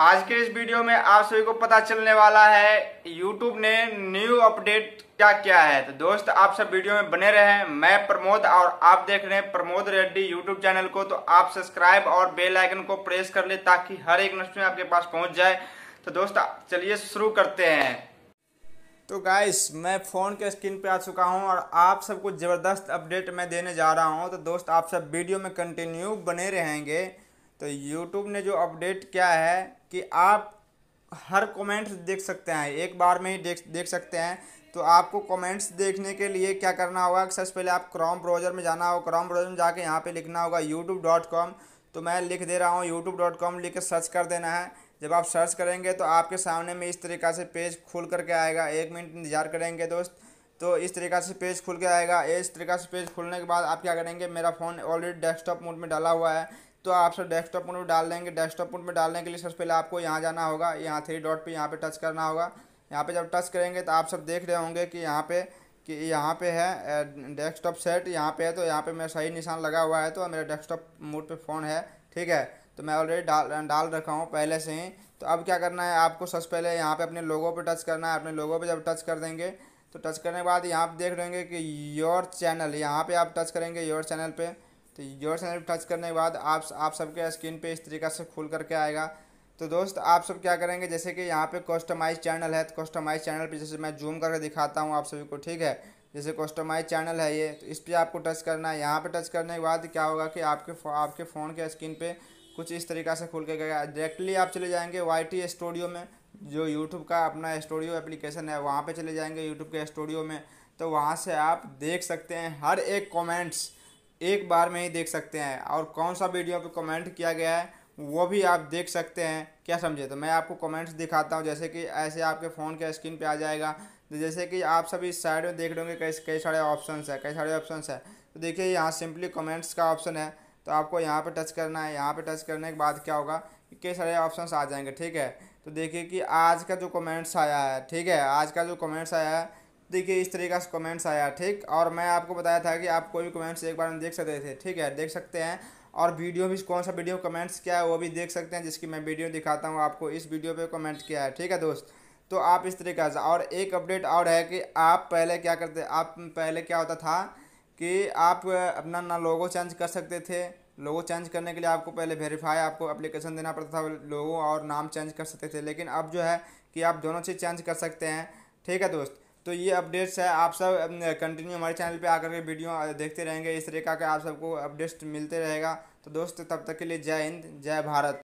आज के इस वीडियो में आप सभी को पता चलने वाला है YouTube ने न्यू अपडेट क्या क्या है तो दोस्त आप सब वीडियो में बने हैं मैं प्रमोद और आप देख रहे हैं प्रमोद रेड्डी YouTube चैनल को तो आप सब्सक्राइब और बेल आइकन को प्रेस कर ले ताकि हर एक में आपके पास पहुंच जाए तो दोस्त चलिए शुरू करते हैं तो गाइस मैं फ़ोन के स्क्रीन पे आ चुका हूँ और आप सबको ज़बरदस्त अपडेट मैं देने जा रहा हूँ तो दोस्त आप सब वीडियो में कंटिन्यू बने रहेंगे तो यूट्यूब ने जो अपडेट क्या है कि आप हर कमेंट्स देख सकते हैं एक बार में ही देख देख सकते हैं तो आपको कमेंट्स देखने के लिए क्या करना होगा सबसे पहले आप क्रोम ब्राउज़र में जाना होगा क्रोम ब्राउज़र में जाके यहाँ पे लिखना होगा यूट्यूब डॉट कॉम तो मैं लिख दे रहा हूँ यूट्यूब डॉट कॉम लिख कर सर्च कर देना है जब आप सर्च करेंगे तो आपके सामने में इस तरीका से पेज खुल करके आएगा एक मिनट इंतजार करेंगे दोस्त तो इस तरीका से पेज खुल के आएगा इस तरीका से पेज खुलने के बाद आप क्या करेंगे मेरा फ़ोन ऑलरेडी डेस्कटॉप मोड में डाला हुआ है तो आप सब डेस्कटॉप मोड में डाल देंगे डेस्कटॉप मोड में डालने के लिए सबसे पहले आपको यहाँ जाना होगा यहाँ थ्री डॉट पे यहाँ पे टच करना होगा यहाँ पे जब टच करेंगे तो आप सब देख रहे होंगे कि यहाँ पे कि यहाँ पे है डेस्कटॉप सेट यहाँ पे है तो यहाँ पे मेरा सही निशान लगा हुआ है तो मेरा डेस्कटॉप मोड पे फ़ोन है ठीक है तो मैं ऑलरेडी डाल डाल रखा हूँ पहले से ही तो अब क्या करना है आपको सबसे पहले यहाँ पे अपने लोगों पे टच करना है अपने लोगों पे जब टच कर देंगे तो टच करने के बाद यहाँ पे देख लेंगे कि योर चैनल यहाँ पर आप टच करेंगे योर चैनल पर तो जोर से टच करने के बाद आप आप सबके स्क्रीन पे इस तरीका से खुल करके आएगा तो दोस्त आप सब क्या करेंगे जैसे कि यहाँ पे कस्टमाइज चैनल है तो कस्टमाइज चैनल पे जैसे मैं जूम करके दिखाता हूँ आप सभी को ठीक है जैसे कस्टमाइज चैनल है ये तो इस पर आपको टच करना है यहाँ पर टच करने के बाद क्या होगा कि आपके फो, आपके फ़ोन के स्क्रीन पर कुछ इस तरीका से खुल के गया डायरेक्टली आप चले जाएँगे वाई स्टूडियो में जो यूट्यूब का अपना स्टूडियो एप्लीकेशन है वहाँ पर चले जाएँगे यूट्यूब के स्टूडियो में तो वहाँ से आप देख सकते हैं हर एक कॉमेंट्स एक बार में ही देख सकते हैं और कौन सा वीडियो पे कमेंट किया गया है वो भी आप देख सकते हैं क्या समझे तो मैं आपको कमेंट्स दिखाता हूँ जैसे कि ऐसे आपके फ़ोन के स्क्रीन पे आ जाएगा तो जैसे कि आप सभी साइड में देख होंगे कई कई सारे ऑप्शन है कई सारे ऑप्शन है तो देखिए यहाँ सिंपली कमेंट्स का ऑप्शन है तो आपको यहाँ पर टच करना है यहाँ पर टच करने के बाद क्या होगा कई सारे ऑप्शन आ जाएंगे ठीक है तो देखिए कि आज का जो कमेंट्स आया है ठीक है आज का जो कमेंट्स आया है देखिए इस तरीके से कमेंट्स आया ठीक और मैं आपको बताया था कि आप कोई भी कमेंट्स एक बार में देख सकते थे ठीक है देख सकते हैं और वीडियो भी कौन सा वीडियो कमेंट्स क्या है वो भी देख सकते हैं जिसकी मैं वीडियो दिखाता हूँ आपको इस वीडियो पे कमेंट किया है ठीक है दोस्त तो आप इस तरीके से और एक अपडेट और है कि आप पहले क्या करते आप पहले क्या होता था कि आप अपना ना लोगो चेंज कर सकते थे लोगो चेंज करने के लिए आपको पहले वेरीफाई आपको एप्लीकेशन देना पड़ता था लोगो और नाम चेंज कर सकते थे लेकिन अब जो है कि आप दोनों चीज़ चेंज कर सकते हैं ठीक है दोस्त तो ये अपडेट्स है आप सब कंटिन्यू हमारे चैनल पे आकर के वीडियो देखते रहेंगे इस तरीका के आप सबको अपडेट्स मिलते रहेगा तो दोस्त तब तक के लिए जय हिंद जय भारत